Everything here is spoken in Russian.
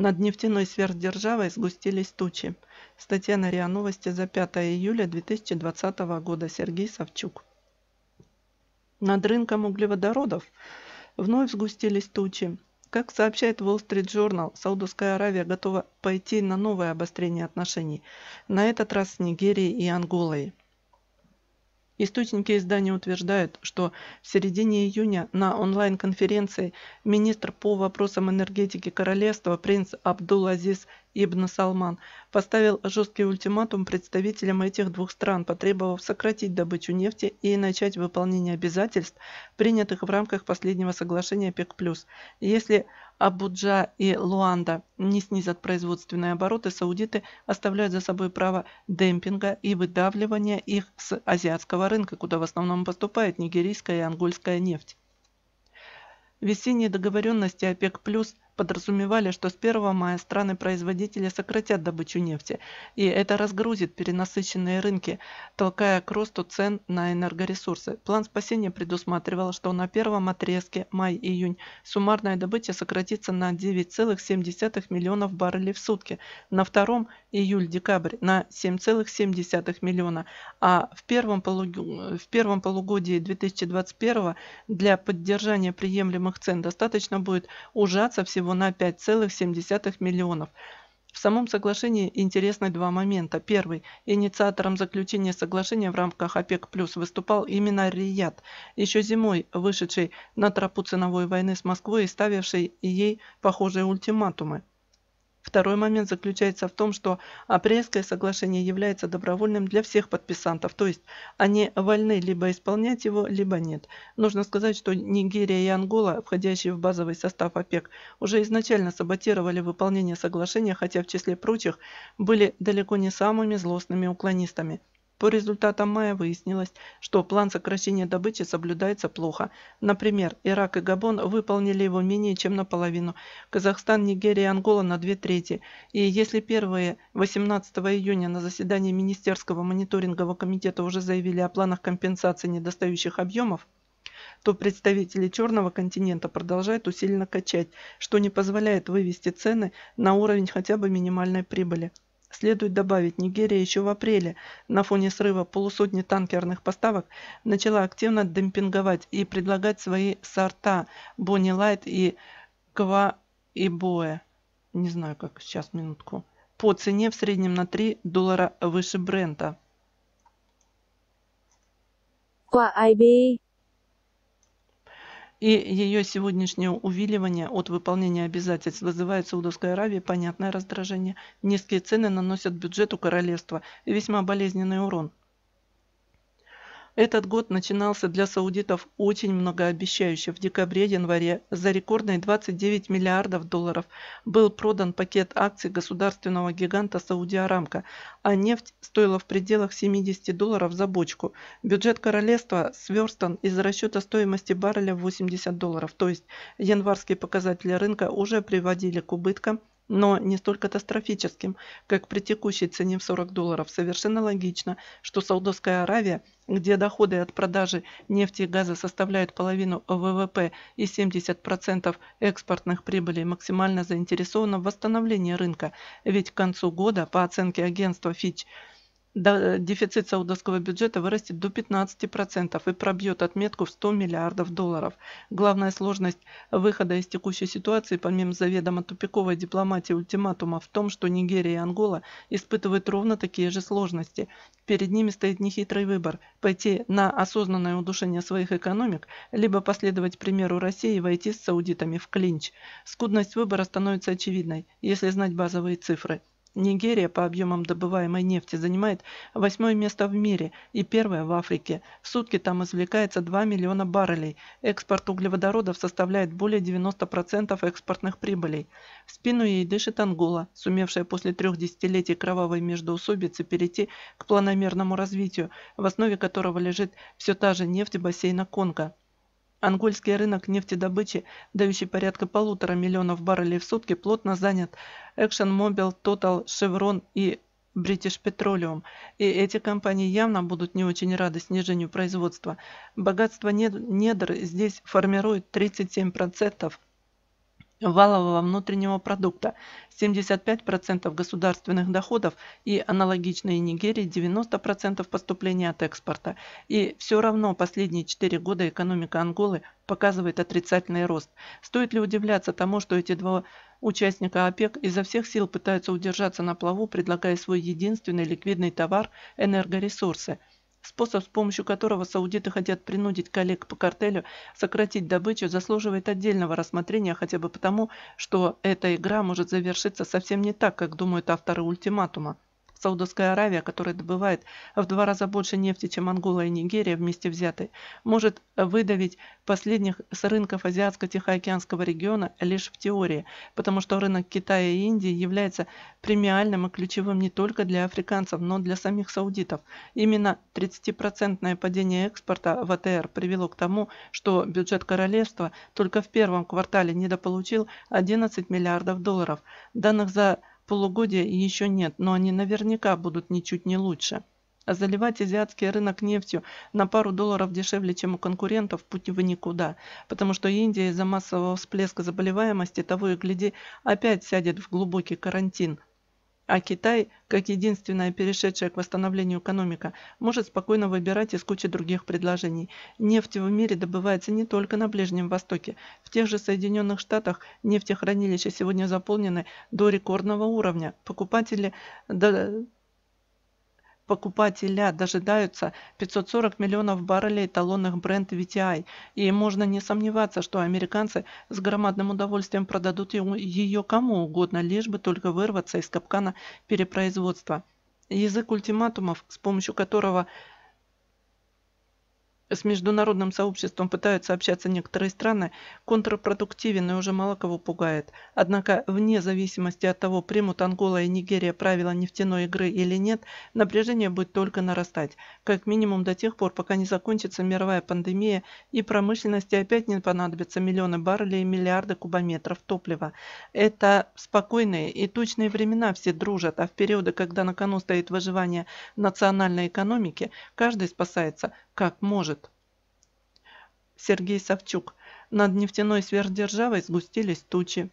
Над нефтяной сверхдержавой сгустились тучи. Статья на РИА Новости за 5 июля 2020 года. Сергей Савчук. Над рынком углеводородов вновь сгустились тучи. Как сообщает Wall Street Journal, Саудовская Аравия готова пойти на новое обострение отношений, на этот раз с Нигерией и Анголой. Источники издания утверждают, что в середине июня на онлайн-конференции министр по вопросам энергетики королевства принц Абдул-Азиз Ибн Салман поставил жесткий ультиматум представителям этих двух стран, потребовав сократить добычу нефти и начать выполнение обязательств, принятых в рамках последнего соглашения ОПЕК+. Если Абуджа и Луанда не снизят производственные обороты, саудиты оставляют за собой право демпинга и выдавливания их с азиатского рынка, куда в основном поступает нигерийская и ангольская нефть. Весенние договоренности ОПЕК+, подразумевали, что с 1 мая страны-производители сократят добычу нефти, и это разгрузит перенасыщенные рынки, толкая к росту цен на энергоресурсы. План спасения предусматривал, что на первом отрезке май-июнь суммарная добыча сократится на 9,7 миллионов баррелей в сутки, на втором июль-декабрь на 7,7 миллиона, а в первом, полу... в первом полугодии 2021 для поддержания приемлемых цен достаточно будет ужаться всего всего на 5,7 миллионов. В самом соглашении интересны два момента. Первый. Инициатором заключения соглашения в рамках ОПЕК+, плюс выступал именно Рият, еще зимой вышедший на тропу ценовой войны с Москвой и ставивший ей похожие ультиматумы. Второй момент заключается в том, что апрельское соглашение является добровольным для всех подписантов, то есть они вольны либо исполнять его, либо нет. Нужно сказать, что Нигерия и Ангола, входящие в базовый состав ОПЕК, уже изначально саботировали выполнение соглашения, хотя в числе прочих были далеко не самыми злостными уклонистами. По результатам мая выяснилось, что план сокращения добычи соблюдается плохо. Например, Ирак и Габон выполнили его менее чем наполовину, Казахстан, Нигерия и Ангола на две трети. И если первые 18 июня на заседании Министерского мониторингового комитета уже заявили о планах компенсации недостающих объемов, то представители черного континента продолжают усиленно качать, что не позволяет вывести цены на уровень хотя бы минимальной прибыли. Следует добавить, Нигерия еще в апреле на фоне срыва полусотни танкерных поставок начала активно демпинговать и предлагать свои сорта Бонни Лайт и Ква и Боя. Не знаю как, сейчас минутку. По цене в среднем на 3 доллара выше бренда. Ква Айби и ее сегодняшнее увиливание от выполнения обязательств вызывает в Саудовской Аравии понятное раздражение. Низкие цены наносят бюджету королевства весьма болезненный урон. Этот год начинался для саудитов очень многообещающе. В декабре-январе за рекордные 29 миллиардов долларов был продан пакет акций государственного гиганта Сауди Арамка, а нефть стоила в пределах 70 долларов за бочку. Бюджет королевства сверстан из расчета стоимости барреля в 80 долларов, то есть январские показатели рынка уже приводили к убыткам но не столь катастрофическим, как при текущей цене в 40 долларов. Совершенно логично, что Саудовская Аравия, где доходы от продажи нефти и газа составляют половину ВВП и 70% экспортных прибылей, максимально заинтересована в восстановлении рынка, ведь к концу года, по оценке агентства Fitch, Э, дефицит саудовского бюджета вырастет до 15% и пробьет отметку в 100 миллиардов долларов. Главная сложность выхода из текущей ситуации, помимо заведомо тупиковой дипломатии ультиматума, в том, что Нигерия и Ангола испытывают ровно такие же сложности. Перед ними стоит нехитрый выбор – пойти на осознанное удушение своих экономик, либо последовать примеру России и войти с саудитами в клинч. Скудность выбора становится очевидной, если знать базовые цифры – Нигерия по объемам добываемой нефти занимает восьмое место в мире и первое в Африке. В сутки там извлекается 2 миллиона баррелей. Экспорт углеводородов составляет более 90% экспортных прибылей. В спину ей дышит Ангола, сумевшая после трех десятилетий кровавой междоусобицы перейти к планомерному развитию, в основе которого лежит все та же нефть бассейна Конго. Ангольский рынок нефтедобычи, дающий порядка полутора миллионов баррелей в сутки, плотно занят Action Mobil, Total, Chevron и British Petroleum, и эти компании явно будут не очень рады снижению производства. Богатство недр здесь формирует 37% валового внутреннего продукта 75% государственных доходов и аналогичные Нигерии 90% поступления от экспорта. И все равно последние 4 года экономика Анголы показывает отрицательный рост. Стоит ли удивляться тому, что эти два участника ОПЕК изо всех сил пытаются удержаться на плаву, предлагая свой единственный ликвидный товар – энергоресурсы – Способ, с помощью которого саудиты хотят принудить коллег по картелю сократить добычу, заслуживает отдельного рассмотрения хотя бы потому, что эта игра может завершиться совсем не так, как думают авторы ультиматума. Саудовская Аравия, которая добывает в два раза больше нефти, чем Ангола и Нигерия вместе взятые, может выдавить последних с рынков Азиатско-Тихоокеанского региона лишь в теории, потому что рынок Китая и Индии является премиальным и ключевым не только для африканцев, но и для самих саудитов. Именно 30% процентное падение экспорта в АТР привело к тому, что бюджет королевства только в первом квартале недополучил 11 миллиардов долларов. Данных за Полугодия еще нет, но они наверняка будут ничуть не лучше. А заливать азиатский рынок нефтью на пару долларов дешевле, чем у конкурентов, пути вы никуда, потому что Индия из-за массового всплеска заболеваемости того и гляди опять сядет в глубокий карантин – а Китай, как единственная перешедшая к восстановлению экономика, может спокойно выбирать из кучи других предложений. Нефть в мире добывается не только на Ближнем Востоке. В тех же Соединенных Штатах нефтехранилища сегодня заполнены до рекордного уровня. Покупатели покупателя дожидаются 540 миллионов баррелей эталонных бренд VTI, и можно не сомневаться, что американцы с громадным удовольствием продадут ее кому угодно, лишь бы только вырваться из капкана перепроизводства. Язык ультиматумов, с помощью которого с международным сообществом пытаются общаться некоторые страны, контрпродуктивен и уже мало кого пугает. Однако, вне зависимости от того, примут Ангола и Нигерия правила нефтяной игры или нет, напряжение будет только нарастать, как минимум до тех пор, пока не закончится мировая пандемия и промышленности опять не понадобятся миллионы баррелей и миллиарды кубометров топлива. Это спокойные и точные времена все дружат, а в периоды, когда на кону стоит выживание национальной экономики, каждый спасается – как может. Сергей Савчук. Над нефтяной сверхдержавой сгустились тучи.